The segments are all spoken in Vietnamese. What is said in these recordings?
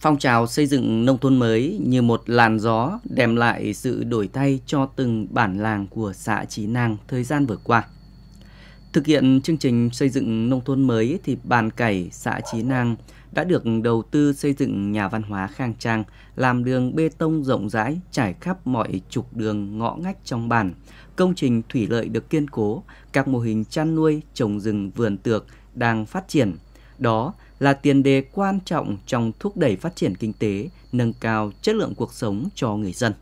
Phong trào xây dựng nông thôn mới như một làn gió đem lại sự đổi thay cho từng bản làng của xã Chí Nàng thời gian vừa qua. Thực hiện chương trình xây dựng nông thôn mới thì bàn cày xã Chí Nàng đã được đầu tư xây dựng nhà văn hóa khang trang, làm đường bê tông rộng rãi trải khắp mọi trục đường ngõ ngách trong bản. Công trình thủy lợi được kiên cố, các mô hình chăn nuôi, trồng rừng, vườn tược đang phát triển. Đó là tiền đề quan trọng trong thúc đẩy phát triển kinh tế, nâng cao chất lượng cuộc sống cho người dân.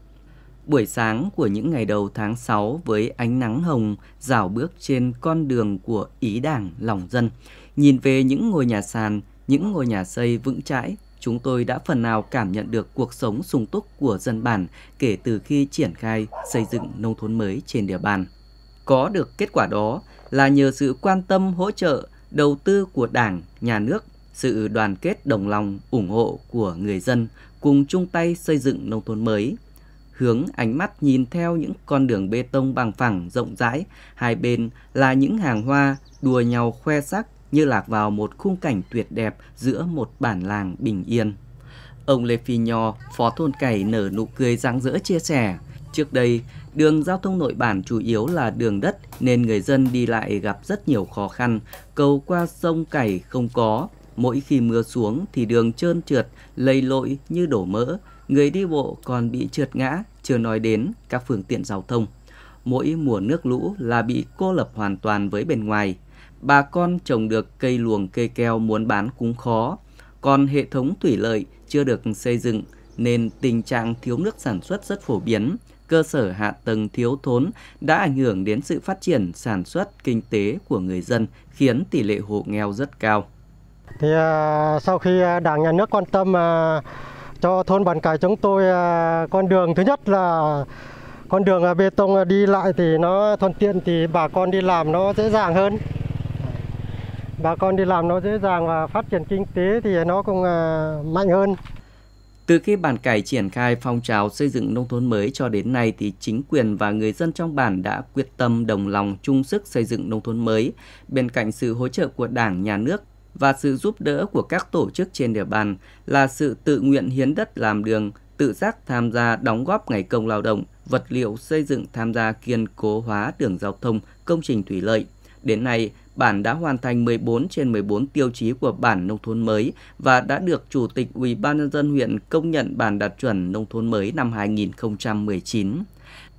Buổi sáng của những ngày đầu tháng 6 với ánh nắng hồng rảo bước trên con đường của ý đảng lòng dân, nhìn về những ngôi nhà sàn, những ngôi nhà xây vững chãi, chúng tôi đã phần nào cảm nhận được cuộc sống sung túc của dân bản kể từ khi triển khai xây dựng nông thôn mới trên địa bàn. Có được kết quả đó là nhờ sự quan tâm hỗ trợ đầu tư của Đảng, Nhà nước sự đoàn kết đồng lòng ủng hộ của người dân cùng chung tay xây dựng nông thôn mới. Hướng ánh mắt nhìn theo những con đường bê tông bằng phẳng rộng rãi, hai bên là những hàng hoa đùa nhau khoe sắc như lạc vào một khung cảnh tuyệt đẹp giữa một bản làng bình yên. Ông Lê Phi Nho, phó thôn cày nở nụ cười rạng rỡ chia sẻ, trước đây đường giao thông nội bản chủ yếu là đường đất nên người dân đi lại gặp rất nhiều khó khăn, cầu qua sông cày không có, Mỗi khi mưa xuống thì đường trơn trượt, lầy lội như đổ mỡ, người đi bộ còn bị trượt ngã, chưa nói đến các phương tiện giao thông. Mỗi mùa nước lũ là bị cô lập hoàn toàn với bên ngoài. Bà con trồng được cây luồng cây keo muốn bán cũng khó. Còn hệ thống thủy lợi chưa được xây dựng nên tình trạng thiếu nước sản xuất rất phổ biến, cơ sở hạ tầng thiếu thốn đã ảnh hưởng đến sự phát triển sản xuất kinh tế của người dân, khiến tỷ lệ hộ nghèo rất cao. Thì à, sau khi à, Đảng nhà nước quan tâm à, cho thôn bản cải chúng tôi con đường thứ nhất là con đường bê tông đi lại thì nó thuận tiện thì bà con đi làm nó dễ dàng hơn. Bà con đi làm nó dễ dàng và phát triển kinh tế thì nó cũng mạnh hơn. Từ khi bản cải triển khai phong trào xây dựng nông thôn mới cho đến nay thì chính quyền và người dân trong bản đã quyết tâm đồng lòng chung sức xây dựng nông thôn mới. Bên cạnh sự hỗ trợ của Đảng, Nhà nước, và sự giúp đỡ của các tổ chức trên địa bàn là sự tự nguyện hiến đất làm đường, tự giác tham gia đóng góp ngày công lao động, vật liệu xây dựng tham gia kiên cố hóa đường giao thông, công trình thủy lợi. Đến nay, bản đã hoàn thành 14 trên 14 tiêu chí của bản nông thôn mới và đã được Chủ tịch Ủy ban nhân dân huyện công nhận bản đạt chuẩn nông thôn mới năm 2019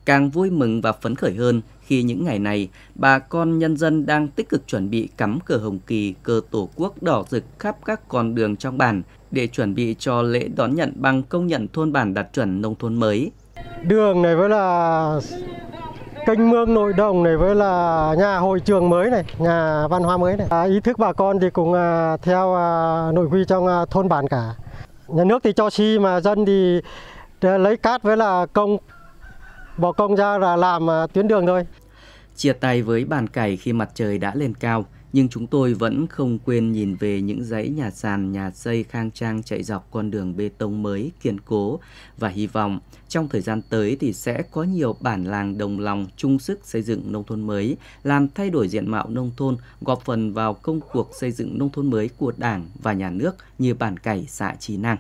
càng vui mừng và phấn khởi hơn khi những ngày này, bà con nhân dân đang tích cực chuẩn bị cắm cờ hồng kỳ, cờ tổ quốc đỏ rực khắp các con đường trong bản để chuẩn bị cho lễ đón nhận bằng công nhận thôn bản đạt chuẩn nông thôn mới. Đường này với là kênh mương nội đồng này với là nhà hội trường mới này, nhà văn hóa mới này. À, ý thức bà con thì cũng à, theo à, nội quy trong à, thôn bản cả. Nhà nước thì cho xi si mà dân thì à, lấy cát với là công bỏ công ra là làm à, tuyến đường thôi. Chia tay với bàn cày khi mặt trời đã lên cao, nhưng chúng tôi vẫn không quên nhìn về những dãy nhà sàn, nhà xây khang trang chạy dọc con đường bê tông mới kiên cố và hy vọng trong thời gian tới thì sẽ có nhiều bản làng đồng lòng chung sức xây dựng nông thôn mới, làm thay đổi diện mạo nông thôn, góp phần vào công cuộc xây dựng nông thôn mới của Đảng và nhà nước như bản cày xã Trí Năng.